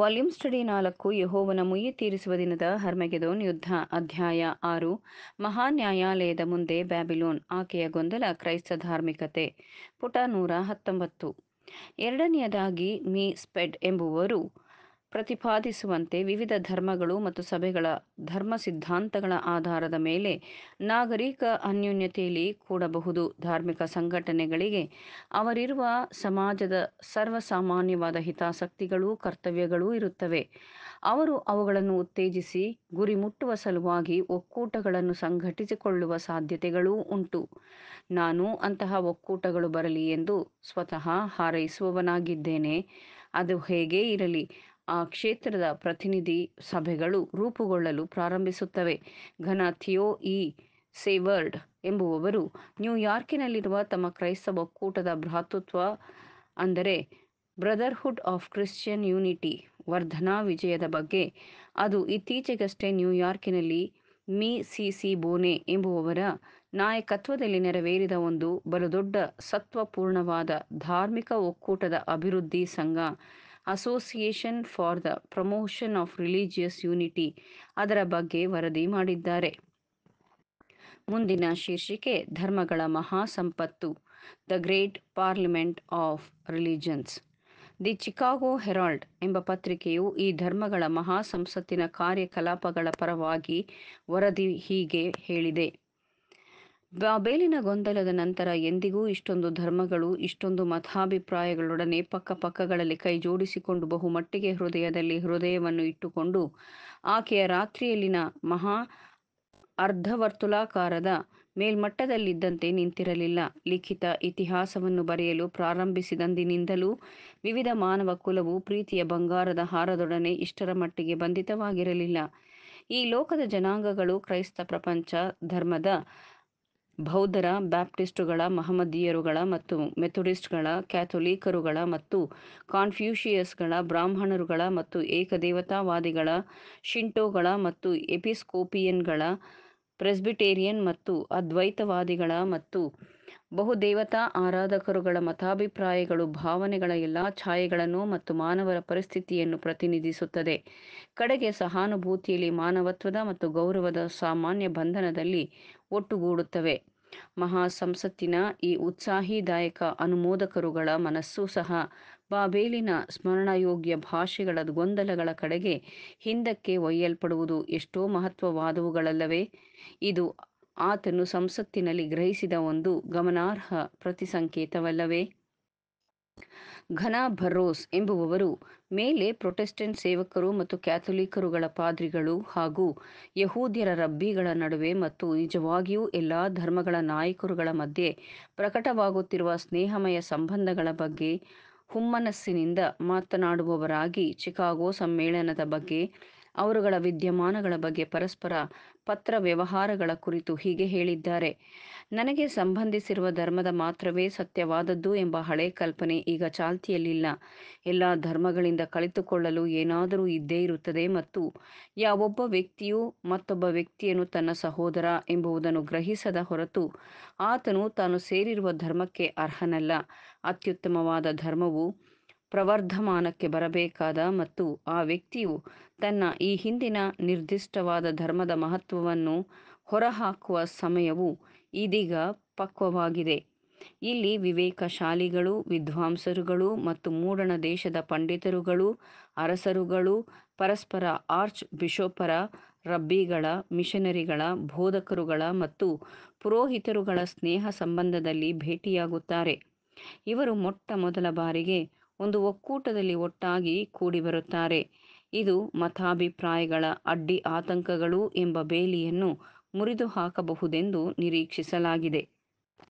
volume study ನಾಲ್ಕು ಯಹೋವನ ಮುಯಿ ತೀರಿಸುವ ದಿನದ ಹರ್ಮಗೆದೋನ್ ಯುದ್ಧ ಅಧ್ಯಾಯ ಆರು ಮಹಾ ಮುಂದೆ ಬ್ಯಾಬಿಲೋನ್ ಆಕೆಯ ಗೊಂದಲ ಕ್ರೈಸ್ತ ಧಾರ್ಮಿಕತೆ ಪುಟ ನೂರ ಹತ್ತೊಂಬತ್ತು ಎರಡನೆಯದಾಗಿ ಮೀ ಸ್ಪೆಡ್ ಎಂಬುವರು ಪ್ರತಿಪಾದಿಸುವಂತೆ ವಿವಿಧ ಧರ್ಮಗಳು ಮತ್ತು ಸಭೆಗಳ ಧರ್ಮ ಸಿದ್ಧಾಂತಗಳ ಆಧಾರದ ಮೇಲೆ ನಾಗರಿಕ ಅನ್ಯೂನ್ಯತೆಯಲ್ಲಿ ಕೂಡಬಹುದು ಧಾರ್ಮಿಕ ಸಂಘಟನೆಗಳಿಗೆ ಅವರಿರುವ ಸಮಾಜದ ಸರ್ವಸಾಮಾನ್ಯವಾದ ಹಿತಾಸಕ್ತಿಗಳು ಕರ್ತವ್ಯಗಳೂ ಇರುತ್ತವೆ ಅವರು ಅವುಗಳನ್ನು ಉತ್ತೇಜಿಸಿ ಗುರಿ ಮುಟ್ಟುವ ಸಲುವಾಗಿ ಒಕ್ಕೂಟಗಳನ್ನು ಸಂಘಟಿಸಿಕೊಳ್ಳುವ ಸಾಧ್ಯತೆಗಳೂ ಉಂಟು ನಾನು ಅಂತಹ ಒಕ್ಕೂಟಗಳು ಬರಲಿ ಎಂದು ಸ್ವತಃ ಹಾರೈಸುವವನಾಗಿದ್ದೇನೆ ಅದು ಹೇಗೆ ಇರಲಿ ಆ ಕ್ಷೇತ್ರದ ಪ್ರತಿನಿಧಿ ಸಭೆಗಳು ರೂಪುಗೊಳ್ಳಲು ಪ್ರಾರಂಭಿಸುತ್ತವೆ ಘನ ಥಿಯೋ ಇ ಸೇವರ್ಡ್ ಎಂಬುವವರು ನ್ಯೂಯಾರ್ಕಿನಲ್ಲಿರುವ ತಮ್ಮ ಕ್ರೈಸ್ತ ಒಕ್ಕೂಟದ ಭ್ರಾತೃತ್ವ ಅಂದರೆ ಬ್ರದರ್ಹುಡ್ ಆಫ್ ಕ್ರಿಶ್ಚಿಯನ್ ಯೂನಿಟಿ ವರ್ಧನಾ ವಿಜಯದ ಬಗ್ಗೆ ಅದು ಇತ್ತೀಚೆಗಷ್ಟೇ ನ್ಯೂಯಾರ್ಕಿನಲ್ಲಿ ಮಿ ಸಿ ಸಿ ಬೋನೆ ಎಂಬುವವರ ನಾಯಕತ್ವದಲ್ಲಿ ನೆರವೇರಿದ ಒಂದು ಬಲು ದೊಡ್ಡ ಸತ್ವಪೂರ್ಣವಾದ ಧಾರ್ಮಿಕ ಒಕ್ಕೂಟದ ಅಭಿವೃದ್ಧಿ ಸಂಘ association for the promotion of religious unity ಅದರ ಬಗ್ಗೆ ವರದಿ ಮಾಡಿದ್ದಾರೆ ಮುಂದಿನ ಶೀರ್ಷಿಕೆ ಧರ್ಮಗಳ ಮಹಾಸಂಪತ್ತು the great parliament of religions the Chicago Herald ಎಂಬ ಪತ್ರಿಕೆಯು ಈ ಧರ್ಮಗಳ ಮಹಾಸಂಸತ್ತಿನ ಕಾರ್ಯಕಲಾಪಗಳ ಪರವಾಗಿ ವರದಿ ಹೀಗೆ ಹೇಳಿದೆ ಬೇಲಿನ ಗೊಂದಲದ ನಂತರ ಎಂದಿಗೂ ಇಷ್ಟೊಂದು ಧರ್ಮಗಳು ಇಷ್ಟೊಂದು ಮತಾಭಿಪ್ರಾಯಗಳೊಡನೆ ಪಕ್ಕ ಪಕ್ಕಗಳಲ್ಲಿ ಕೈ ಜೋಡಿಸಿಕೊಂಡು ಬಹುಮಟ್ಟಿಗೆ ಹೃದಯದಲ್ಲಿ ಹೃದಯವನ್ನು ಇಟ್ಟುಕೊಂಡು ಆಕೆಯ ರಾತ್ರಿಯಲ್ಲಿನ ಮಹಾ ಅರ್ಧವರ್ತುಲಾಕಾರದ ಮೇಲ್ಮಟ್ಟದಲ್ಲಿದ್ದಂತೆ ನಿಂತಿರಲಿಲ್ಲ ಲಿಖಿತ ಇತಿಹಾಸವನ್ನು ಬರೆಯಲು ಪ್ರಾರಂಭಿಸಿದಂದಿನಿಂದಲೂ ವಿವಿಧ ಮಾನವ ಕುಲವು ಪ್ರೀತಿಯ ಬಂಗಾರದ ಹಾರದೊಡನೆ ಇಷ್ಟರ ಮಟ್ಟಿಗೆ ಬಂಧಿತವಾಗಿರಲಿಲ್ಲ ಈ ಲೋಕದ ಜನಾಂಗಗಳು ಕ್ರೈಸ್ತ ಪ್ರಪಂಚ ಧರ್ಮದ ಬೌದ್ಧರ ಬ್ಯಾಪ್ಟಿಸ್ಟುಗಳ ಮಹಮ್ಮದೀಯರುಗಳ ಮತ್ತು ಮೆಥೊಡಿಸ್ಟ್ಗಳ ಕ್ಯಾಥೊಲಿಕರುಗಳ ಮತ್ತು ಕಾನ್ಫ್ಯೂಷಿಯಸ್ಗಳ ಬ್ರಾಹ್ಮಣರುಗಳ ಮತ್ತು ಏಕದೇವತಾವಾದಿಗಳ ಶಿಂಟೋಗಳ ಮತ್ತು ಎಪಿಸ್ಕೋಪಿಯನ್ಗಳ ಪ್ರೆಸ್ಬಿಟೇರಿಯನ್ ಮತ್ತು ಅದ್ವೈತವಾದಿಗಳ ಮತ್ತು ಬಹುದೇವತಾ ಆರಾಧಕರುಗಳ ಮತಾಭಿಪ್ರಾಯಗಳು ಭಾವನೆಗಳ ಎಲ್ಲಾ ಛಾಯೆಗಳನ್ನು ಮತ್ತು ಮಾನವರ ಪರಿಸ್ಥಿತಿಯನ್ನು ಪ್ರತಿನಿಧಿಸುತ್ತದೆ ಕಡೆಗೆ ಸಹಾನುಭೂತಿಯಲ್ಲಿ ಮಾನವತ್ವದ ಮತ್ತು ಗೌರವದ ಸಾಮಾನ್ಯ ಬಂಧನದಲ್ಲಿ ಒಟ್ಟುಗೂಡುತ್ತವೆ ಮಹಾ ಸಂಸತ್ತಿನ ಈ ಉತ್ಸಾಹಿದಾಯಕ ಅನುಮೋದಕರುಗಳ ಮನಸ್ಸು ಸಹ ಬಾಬೇಲಿನ ಸ್ಮರಣಯೋಗ್ಯ ಭಾಷೆಗಳ ಗೊಂದಲಗಳ ಕಡೆಗೆ ಹಿಂದಕ್ಕೆ ಒಯ್ಯಲ್ಪಡುವುದು ಎಷ್ಟೋ ಮಹತ್ವವಾದವುಗಳಲ್ಲವೇ ಇದು ಆತನು ಸಂಸತ್ತಿನಲ್ಲಿ ಗ್ರಹಿಸಿದ ಒಂದು ಗಮನಾರ್ಹ ಪ್ರತಿಸಂಕೇತವಲ್ಲವೇ ಘನ ಭರ್ರೋಸ್ ಎಂಬುವವರು ಮೇಲೆ ಪ್ರೊಟೆಸ್ಟೆಂಟ್ ಸೇವಕರು ಮತ್ತು ಕ್ಯಾಥೊಲಿಕರುಗಳ ಪಾದ್ರಿಗಳು ಹಾಗೂ ಯಹೂದ್ಯರ ರಬ್ಬಿಗಳ ನಡುವೆ ಮತ್ತು ನಿಜವಾಗಿಯೂ ಎಲ್ಲಾ ಧರ್ಮಗಳ ನಾಯಕರುಗಳ ಮಧ್ಯೆ ಪ್ರಕಟವಾಗುತ್ತಿರುವ ಸ್ನೇಹಮಯ ಸಂಬಂಧಗಳ ಬಗ್ಗೆ ಹುಮ್ಮನಸ್ಸಿನಿಂದ ಮಾತನಾಡುವವರಾಗಿ ಚಿಕಾಗೋ ಸಮ್ಮೇಳನದ ಬಗ್ಗೆ ಅವರುಗಳ ವಿದ್ಯಮಾನಗಳ ಬಗ್ಗೆ ಪರಸ್ಪರ ಪತ್ರ ವ್ಯವಹಾರಗಳ ಕುರಿತು ಹೀಗೆ ಹೇಳಿದ್ದಾರೆ ನನಗೆ ಸಂಬಂಧಿಸಿರುವ ಧರ್ಮದ ಮಾತ್ರವೇ ಸತ್ಯವಾದದ್ದು ಎಂಬ ಹಳೆ ಕಲ್ಪನೆ ಈಗ ಚಾಲ್ತಿಯಲ್ಲಿಲ್ಲ ಎಲ್ಲ ಧರ್ಮಗಳಿಂದ ಕಳಿತುಕೊಳ್ಳಲು ಏನಾದರೂ ಇದ್ದೇ ಇರುತ್ತದೆ ಮತ್ತು ಯಾವೊಬ್ಬ ವ್ಯಕ್ತಿಯು ಮತ್ತೊಬ್ಬ ವ್ಯಕ್ತಿಯನ್ನು ತನ್ನ ಸಹೋದರ ಎಂಬುದನ್ನು ಗ್ರಹಿಸದ ಹೊರತು ಆತನು ತಾನು ಸೇರಿರುವ ಧರ್ಮಕ್ಕೆ ಅರ್ಹನಲ್ಲ ಅತ್ಯುತ್ತಮವಾದ ಧರ್ಮವು ಪ್ರವರ್ಧಮಾನಕ್ಕೆ ಬರಬೇಕಾದ ಮತ್ತು ಆ ವ್ಯಕ್ತಿಯು ತನ್ನ ಈ ಹಿಂದಿನ ನಿರ್ದಿಷ್ಟವಾದ ಧರ್ಮದ ಮಹತ್ವವನ್ನು ಹೊರಹಾಕುವ ಸಮಯವು ಇದೀಗ ಪಕ್ವವಾಗಿದೆ ಇಲ್ಲಿ ವಿವೇಕಶಾಲಿಗಳು ವಿದ್ವಾಂಸರುಗಳು ಮತ್ತು ಮೂಡಣ ದೇಶದ ಪಂಡಿತರುಗಳು ಅರಸರುಗಳು ಪರಸ್ಪರ ಆರ್ಚ್ ಬಿಷೋಪರ ರಬ್ಬಿಗಳ ಮಿಷನರಿಗಳ ಬೋಧಕರುಗಳ ಮತ್ತು ಪುರೋಹಿತರುಗಳ ಸ್ನೇಹ ಸಂಬಂಧದಲ್ಲಿ ಭೇಟಿಯಾಗುತ್ತಾರೆ ಇವರು ಮೊಟ್ಟ ಮೊದಲ ಬಾರಿಗೆ ಒಂದು ಒಕ್ಕೂಟದಲ್ಲಿ ಒಟ್ಟಾಗಿ ಕೂಡಿಬರುತ್ತಾರೆ ಇದು ಮತಾಭಿಪ್ರಾಯಗಳ ಅಡ್ಡಿ ಆತಂಕಗಳು ಎಂಬ ಬೇಲಿಯನ್ನು ಮುರಿದು ಹಾಕಬಹುದೆಂದು ನಿರೀಕ್ಷಿಸಲಾಗಿದೆ